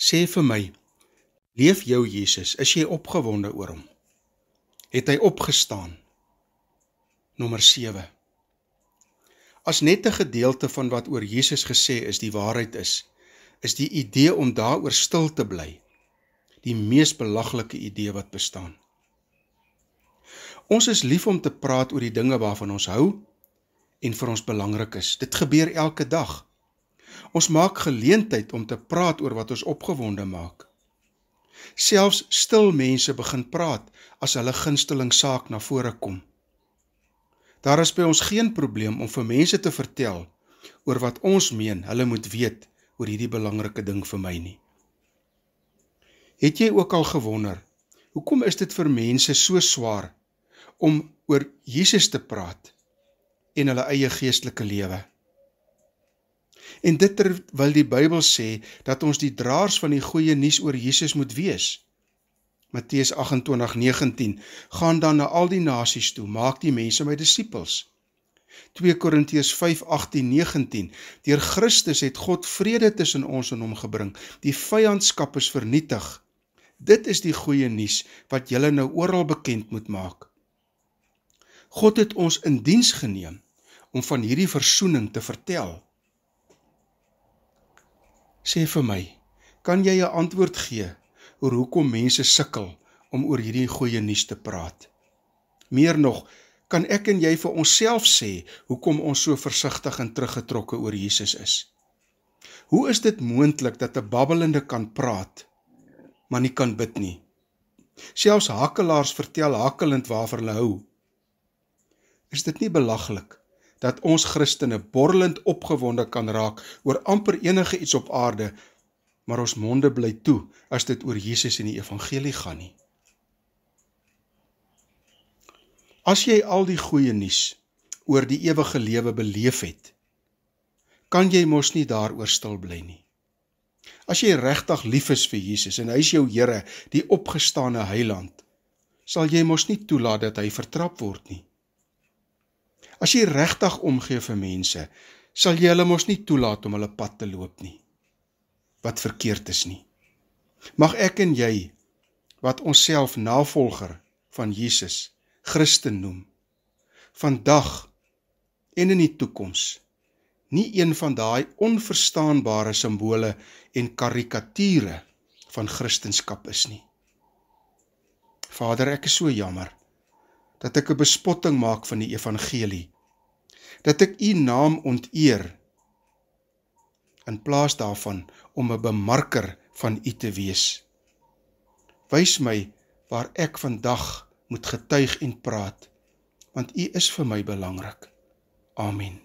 sê vir my leef jou Jesus is jy opgewonde oor hom het hy opgestaan nommer 7 as net 'n gedeelte van wat oor Jesus gesê is die waarheid is is die idee om daaroor stil te bly die mees belaglike idee wat bestaan ons is lief om te praat oor die dinge waarvan ons hou en vir ons belangrik is dit gebeur elke dag Ons maak geleentheid om te praat oor wat ons opgewonde maak. Selfs stil mense begin praat as hulle gunsteling saak na vore kom. Daar is by ons geen probleem om vir mense te vertel oor wat ons meen hulle moet weet oor hierdie belangrike ding vir my nie. Het jy ook al gewonder hoekom is dit vir mense so swaar om oor Jesus te praat en hulle eie geestelike lewe? En dit terwyl die Bybel sê dat ons die draers van die goeie nuus oor Jesus moet wees. Matteus 28:19 Gaan dan na al die nasies toe, maak die mense my disippels. 2 Korintiërs 5:18-19 Deur Christus het God vrede tussen ons en hom gebring. Die vyandskap is vernietig. Dit is die goeie nuus wat julle nou oral bekend moet maak. God het ons in diens geneem om van hierdie verzoening te vertel. Sê vir my, kan jy 'n antwoord gee oor hoekom mense sukkel om oor hierdie goeie nuus te praat? Meer nog, kan ek en jy vir onsself sê hoekom ons so versigtig en teruggetrokke oor Jesus is? Hoe is dit moontlik dat 'n babbelende kan praat, maar nie kan bid nie? Selfs hakkelaars vertel hakkelend waarvoor hulle hou. Is dit nie belaglik dat ons Christene borrelend opgewonde kan raak oor amper enige iets op aarde, maar ons monde bly toe as dit oor Jesus en die evangelie gaan nie. As jy al die goeie nuus oor die ewige lewe beleef het, kan jy mos nie daaroor stil bly nie. As jy regtig lief is vir Jesus en hy is jou Here, die opgestane heiland, sal jy mos nie toelaat dat hy vertrap word nie. As jy regtig omgee vir mense, sal jy hulle mos nie toelaat om hulle pad te loop nie. Wat verkeerd is nie. Mag ek en jy wat onsself navolger van Jesus Christen noem, vandag en in die toekoms nie een van daai onverstaanbare simbole en karikature van kristendom is nie. Vader, ek is so jammer dat ek 'n bespotting maak van die evangelie dat ek u naam onteer in plaas daarvan om 'n bemarker van u te wees. Wys my waar ek vandag moet getuig en praat want u is vir my belangrik. Amen.